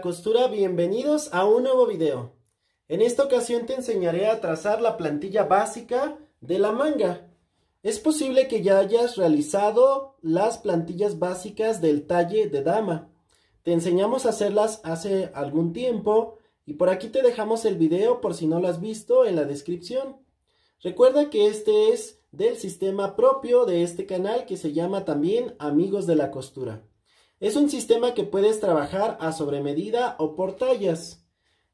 costura, bienvenidos a un nuevo video. En esta ocasión te enseñaré a trazar la plantilla básica de la manga. Es posible que ya hayas realizado las plantillas básicas del talle de dama. Te enseñamos a hacerlas hace algún tiempo y por aquí te dejamos el video por si no lo has visto en la descripción. Recuerda que este es del sistema propio de este canal que se llama también Amigos de la Costura. Es un sistema que puedes trabajar a sobremedida o por tallas.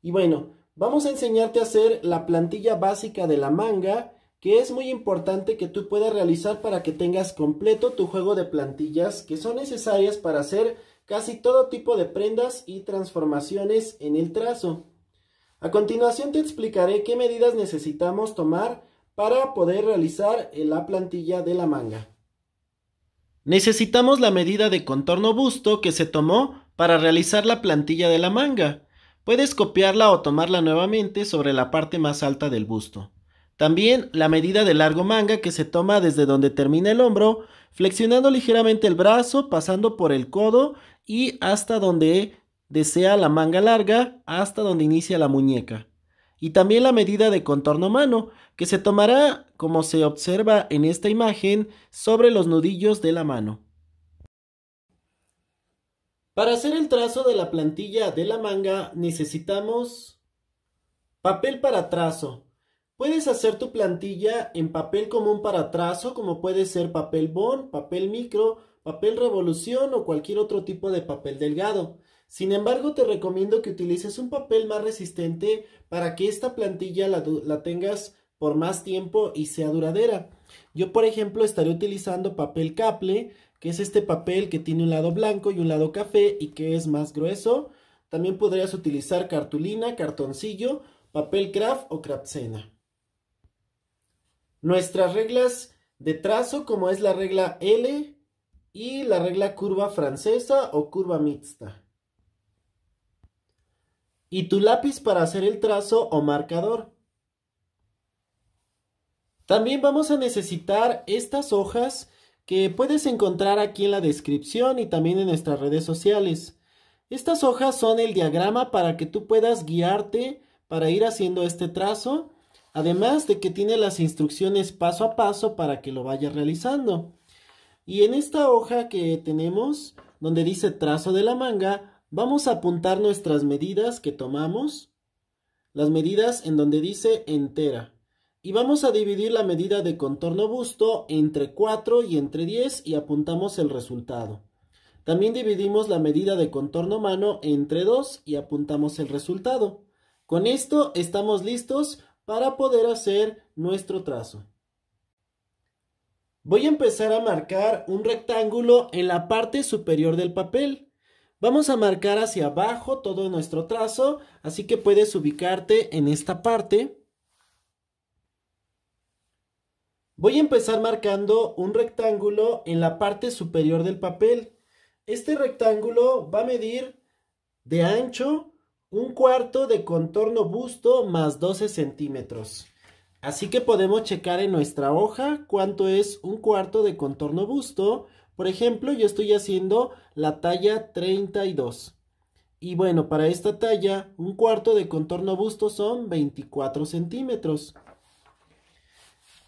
Y bueno, vamos a enseñarte a hacer la plantilla básica de la manga, que es muy importante que tú puedas realizar para que tengas completo tu juego de plantillas que son necesarias para hacer casi todo tipo de prendas y transformaciones en el trazo. A continuación te explicaré qué medidas necesitamos tomar para poder realizar eh, la plantilla de la manga. Necesitamos la medida de contorno busto que se tomó para realizar la plantilla de la manga. Puedes copiarla o tomarla nuevamente sobre la parte más alta del busto. También la medida de largo manga que se toma desde donde termina el hombro, flexionando ligeramente el brazo, pasando por el codo y hasta donde desea la manga larga, hasta donde inicia la muñeca y también la medida de contorno mano que se tomará, como se observa en esta imagen, sobre los nudillos de la mano. Para hacer el trazo de la plantilla de la manga necesitamos papel para trazo. Puedes hacer tu plantilla en papel común para trazo, como puede ser papel bond, papel micro, papel revolución o cualquier otro tipo de papel delgado. Sin embargo, te recomiendo que utilices un papel más resistente para que esta plantilla la, tengas por más tiempo y sea duradera. Yo, por ejemplo, estaré utilizando papel caple, que es este papel que tiene un lado blanco y un lado café y que es más grueso. También podrías utilizar cartulina, cartoncillo, papel craft o craftsena. Nuestras reglas de trazo, como es la regla L y la regla curva francesa o curva mixta y tu lápiz para hacer el trazo o marcador. También vamos a necesitar estas hojas que puedes encontrar aquí en la descripción y también en nuestras redes sociales. Estas hojas son el diagrama para que tú puedas guiarte para ir haciendo este trazo, además de que tiene las instrucciones paso a paso para que lo vayas realizando. Y en esta hoja que tenemos, donde dice trazo de la manga, Vamos a apuntar nuestras medidas que tomamos, las medidas en donde dice entera. Y vamos a dividir la medida de contorno busto entre 4 y entre 10 y apuntamos el resultado. También dividimos la medida de contorno mano entre 2 y apuntamos el resultado. Con esto estamos listos para poder hacer nuestro trazo. Voy a empezar a marcar un rectángulo en la parte superior del papel. Vamos a marcar hacia abajo todo nuestro trazo, así que puedes ubicarte en esta parte. Voy a empezar marcando un rectángulo en la parte superior del papel. Este rectángulo va a medir de ancho un cuarto de contorno busto más 12 centímetros. Así que podemos checar en nuestra hoja cuánto es un cuarto de contorno busto. Por ejemplo, yo estoy haciendo la talla 32. Y bueno, para esta talla, un cuarto de contorno busto son 24 centímetros.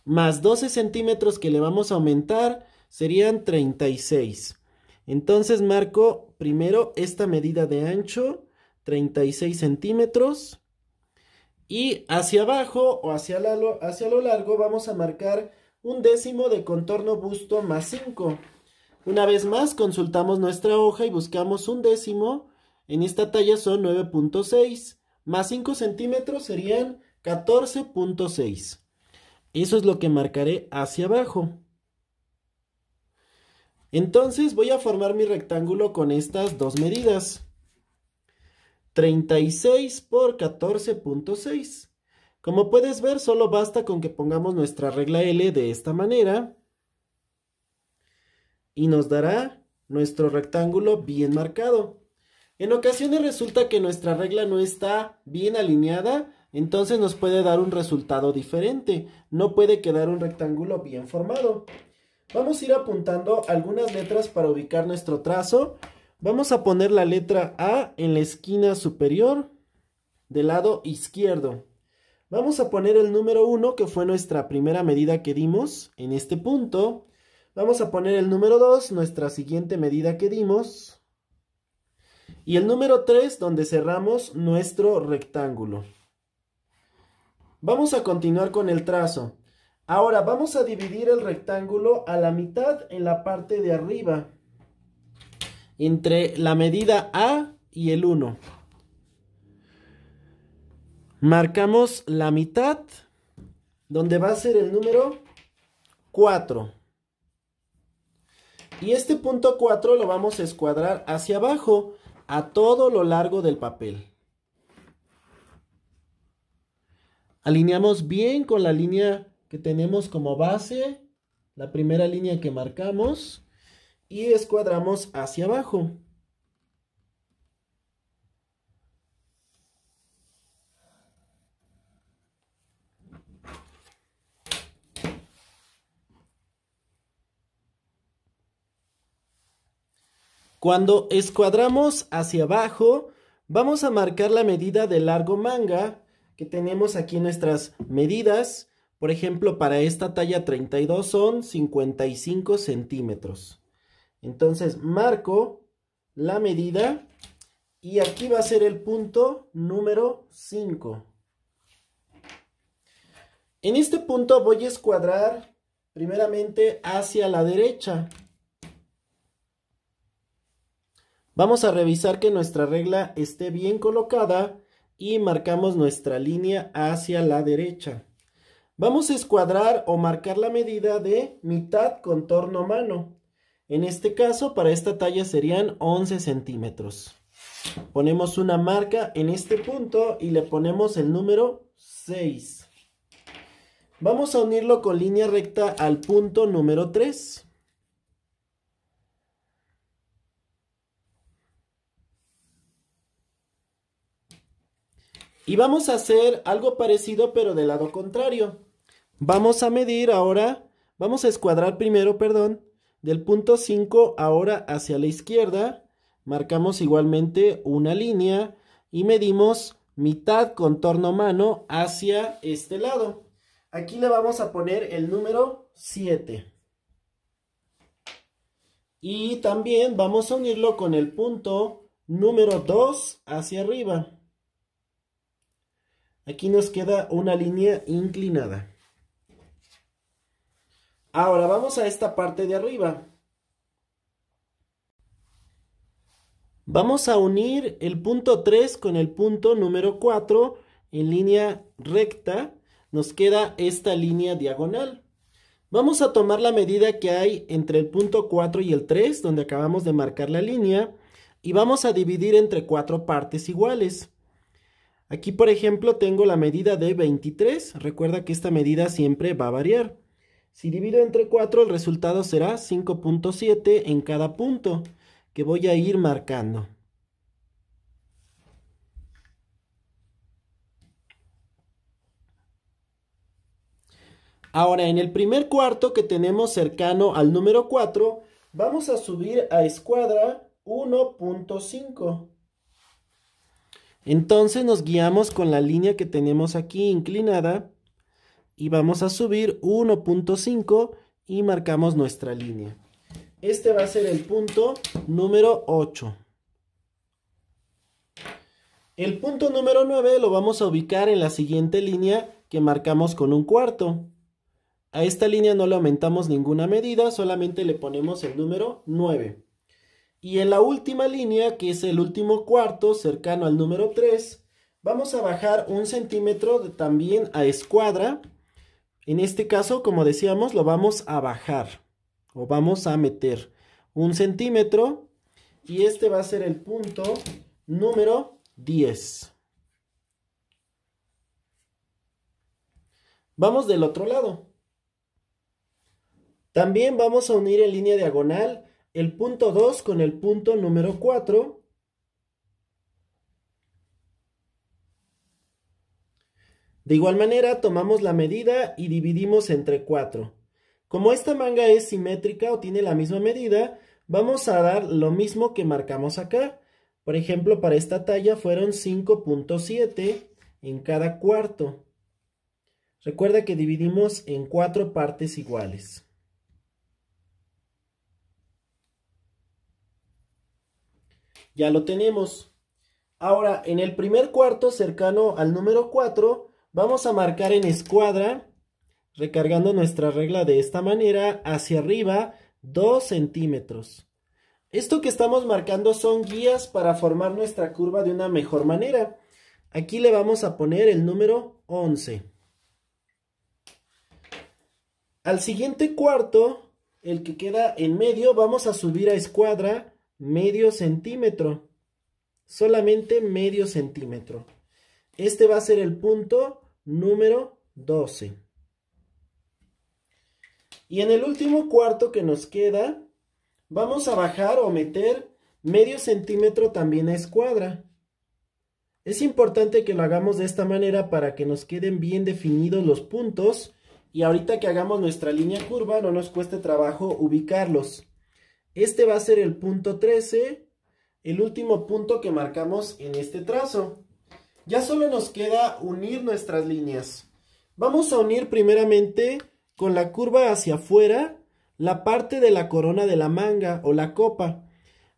Más 12 centímetros que le vamos a aumentar serían 36. Entonces marco primero esta medida de ancho, 36 centímetros. Y hacia abajo o hacia, hacia lo largo vamos a marcar un décimo de contorno busto más 5. Una vez más consultamos nuestra hoja y buscamos un décimo. En esta talla son 9.6. Más 5 centímetros serían 14.6. Eso es lo que marcaré hacia abajo. Entonces voy a formar mi rectángulo con estas dos medidas. 36 por 14.6. Como puedes ver, solo basta con que pongamos nuestra regla L de esta manera y nos dará nuestro rectángulo bien marcado. En ocasiones resulta que nuestra regla no está bien alineada, entonces nos puede dar un resultado diferente. No puede quedar un rectángulo bien formado. Vamos a ir apuntando algunas letras para ubicar nuestro trazo. Vamos a poner la letra A en la esquina superior del lado izquierdo. Vamos a poner el número 1 que fue nuestra primera medida que dimos en este punto. Vamos a poner el número 2, nuestra siguiente medida que dimos. Y el número 3, donde cerramos nuestro rectángulo. Vamos a continuar con el trazo. Ahora vamos a dividir el rectángulo a la mitad en la parte de arriba. Entre la medida A y el 1. Marcamos la mitad, donde va a ser el número 4. Y este punto 4 lo vamos a escuadrar hacia abajo a todo lo largo del papel. Alineamos bien con la línea que tenemos como base, la primera línea que marcamos y escuadramos hacia abajo. Cuando escuadramos hacia abajo, vamos a marcar la medida de largo manga que tenemos aquí nuestras medidas. Por ejemplo, para esta talla 32 son 55 centímetros. Entonces marco la medida y aquí va a ser el punto número 5. En este punto voy a escuadrar primeramente hacia la derecha. Vamos a revisar que nuestra regla esté bien colocada y marcamos nuestra línea hacia la derecha. Vamos a escuadrar o marcar la medida de mitad contorno mano. En este caso, para esta talla serían 11 centímetros. Ponemos una marca en este punto y le ponemos el número 6. Vamos a unirlo con línea recta al punto número 3. Y vamos a hacer algo parecido pero del lado contrario. Vamos a medir ahora, vamos a escuadrar primero, perdón, del punto 5 ahora hacia la izquierda. Marcamos igualmente una línea y medimos mitad contorno mano hacia este lado. Aquí le vamos a poner el número 7. Y también vamos a unirlo con el punto número 2 hacia arriba. Aquí nos queda una línea inclinada. Ahora vamos a esta parte de arriba. Vamos a unir el punto 3 con el punto número 4 en línea recta. Nos queda esta línea diagonal. Vamos a tomar la medida que hay entre el punto 4 y el 3, donde acabamos de marcar la línea, y vamos a dividir entre cuatro partes iguales. Aquí, por ejemplo, tengo la medida de 23. Recuerda que esta medida siempre va a variar. Si divido entre 4, el resultado será 5.7 en cada punto que voy a ir marcando. Ahora, en el primer cuarto que tenemos cercano al número 4, vamos a subir a escuadra 1.5. Entonces nos guiamos con la línea que tenemos aquí inclinada y vamos a subir 1.5 y marcamos nuestra línea. Este va a ser el punto número 8. El punto número 9 lo vamos a ubicar en la siguiente línea que marcamos con un cuarto. A esta línea no le aumentamos ninguna medida, solamente le ponemos el número 9. Y en la última línea, que es el último cuarto, cercano al número 3, vamos a bajar un centímetro también a escuadra. En este caso, como decíamos, lo vamos a bajar o vamos a meter un centímetro y este va a ser el punto número 10. Vamos del otro lado. También vamos a unir en línea diagonal el punto 2 con el punto número 4. De igual manera, tomamos la medida y dividimos entre 4. Como esta manga es simétrica o tiene la misma medida, vamos a dar lo mismo que marcamos acá. Por ejemplo, para esta talla fueron 5.7 en cada cuarto. Recuerda que dividimos en 4 partes iguales. Ya lo tenemos. Ahora, en el primer cuarto, cercano al número 4, vamos a marcar en escuadra, recargando nuestra regla de esta manera, hacia arriba, 2 centímetros. Esto que estamos marcando son guías para formar nuestra curva de una mejor manera. Aquí le vamos a poner el número 11. Al siguiente cuarto, el que queda en medio, vamos a subir a escuadra medio centímetro. Solamente medio centímetro. Este va a ser el punto número 12. Y en el último cuarto que nos queda, vamos a bajar o meter medio centímetro también a escuadra. Es importante que lo hagamos de esta manera para que nos queden bien definidos los puntos y ahorita que hagamos nuestra línea curva no nos cueste trabajo ubicarlos. Este va a ser el punto 13, el último punto que marcamos en este trazo. Ya solo nos queda unir nuestras líneas. Vamos a unir primeramente con la curva hacia afuera la parte de la corona de la manga o la copa.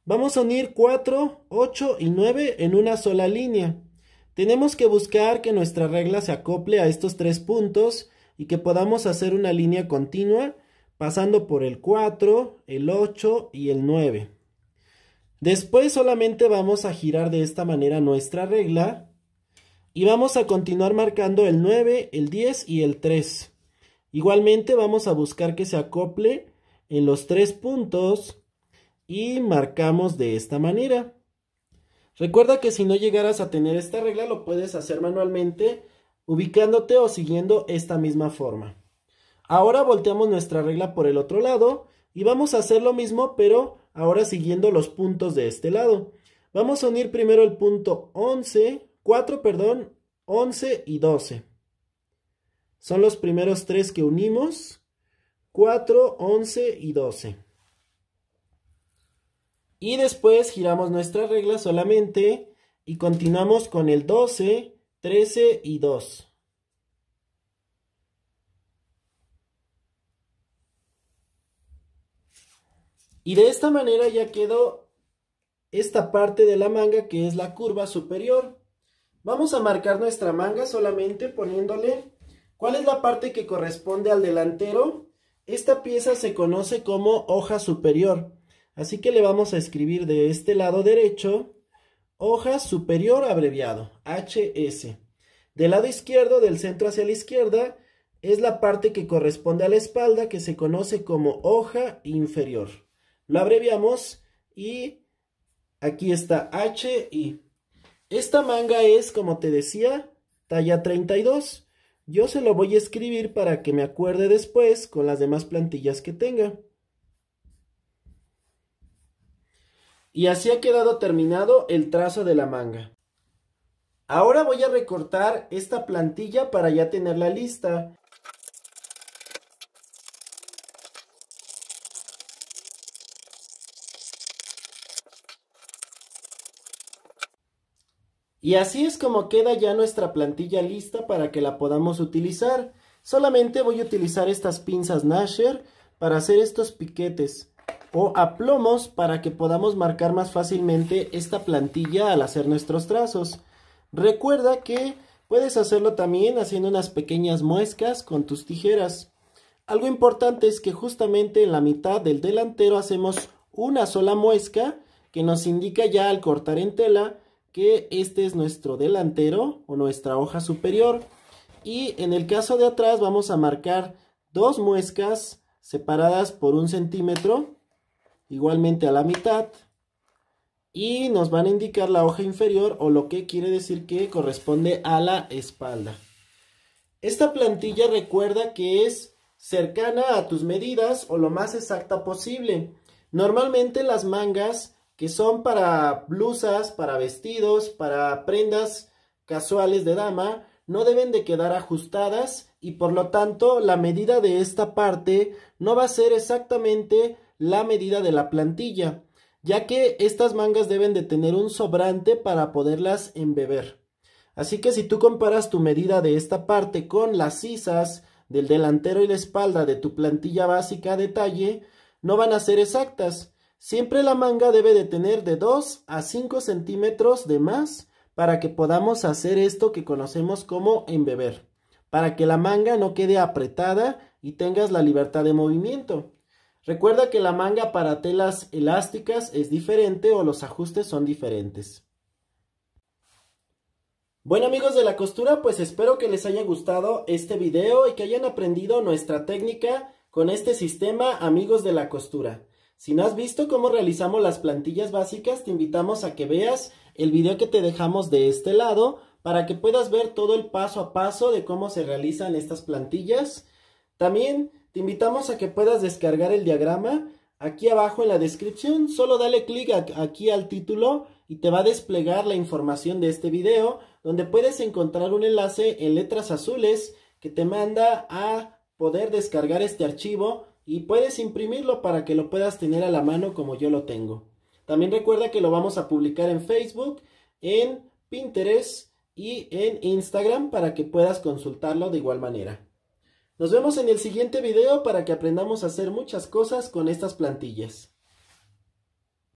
Vamos a unir 4, 8 y 9 en una sola línea. Tenemos que buscar que nuestra regla se acople a estos tres puntos y que podamos hacer una línea continua pasando por el 4, el 8 y el 9. Después solamente vamos a girar de esta manera nuestra regla y vamos a continuar marcando el 9, el 10 y el 3. Igualmente vamos a buscar que se acople en los tres puntos y marcamos de esta manera. Recuerda que si no llegaras a tener esta regla lo puedes hacer manualmente ubicándote o siguiendo esta misma forma. Ahora volteamos nuestra regla por el otro lado y vamos a hacer lo mismo, pero ahora siguiendo los puntos de este lado. Vamos a unir primero el punto 11, 4, perdón, 11 y 12. Son los primeros tres que unimos, 4, 11 y 12. Y después giramos nuestra regla solamente y continuamos con el 12, 13 y 2. Y de esta manera ya quedó esta parte de la manga que es la curva superior. Vamos a marcar nuestra manga solamente poniéndole cuál es la parte que corresponde al delantero. Esta pieza se conoce como hoja superior. Así que le vamos a escribir de este lado derecho hoja superior abreviado, HS. Del lado izquierdo, del centro hacia la izquierda, es la parte que corresponde a la espalda que se conoce como hoja inferior. Lo abreviamos y aquí está H y esta manga es, como te decía, talla 32. Yo se lo voy a escribir para que me acuerde después con las demás plantillas que tenga. Y así ha quedado terminado el trazo de la manga. Ahora voy a recortar esta plantilla para ya tenerla lista. Y así es como queda ya nuestra plantilla lista para que la podamos utilizar. Solamente voy a utilizar estas pinzas Nasher para hacer estos piquetes o aplomos para que podamos marcar más fácilmente esta plantilla al hacer nuestros trazos. Recuerda que puedes hacerlo también haciendo unas pequeñas muescas con tus tijeras. Algo importante es que justamente en la mitad del delantero hacemos una sola muesca que nos indica ya al cortar en tela que este es nuestro delantero o nuestra hoja superior. Y en el caso de atrás vamos a marcar dos muescas separadas por un centímetro, igualmente a la mitad. Y nos van a indicar la hoja inferior o lo que quiere decir que corresponde a la espalda. Esta plantilla recuerda que es cercana a tus medidas o lo más exacta posible. Normalmente las mangas que son para blusas, para vestidos, para prendas casuales de dama, no deben de quedar ajustadas y por lo tanto la medida de esta parte no va a ser exactamente la medida de la plantilla, ya que estas mangas deben de tener un sobrante para poderlas embeber. Así que si tú comparas tu medida de esta parte con las sisas del delantero y la espalda de tu plantilla básica de detalle, no van a ser exactas, Siempre la manga debe de tener de 2 a 5 centímetros de más para que podamos hacer esto que conocemos como embeber, para que la manga no quede apretada y tengas la libertad de movimiento. Recuerda que la manga para telas elásticas es diferente o los ajustes son diferentes. Bueno amigos de la costura, pues espero que les haya gustado este video y que hayan aprendido nuestra técnica con este sistema amigos de la costura. Si no has visto cómo realizamos las plantillas básicas, te invitamos a que veas el video que te dejamos de este lado para que puedas ver todo el paso a paso de cómo se realizan estas plantillas. También te invitamos a que puedas descargar el diagrama. Aquí abajo en la descripción, solo dale clic aquí al título y te va a desplegar la información de este video, donde puedes encontrar un enlace en letras azules que te manda a poder descargar este archivo y puedes imprimirlo para que lo puedas tener a la mano como yo lo tengo. También recuerda que lo vamos a publicar en Facebook, en Pinterest y en Instagram para que puedas consultarlo de igual manera. Nos vemos en el siguiente video para que aprendamos a hacer muchas cosas con estas plantillas.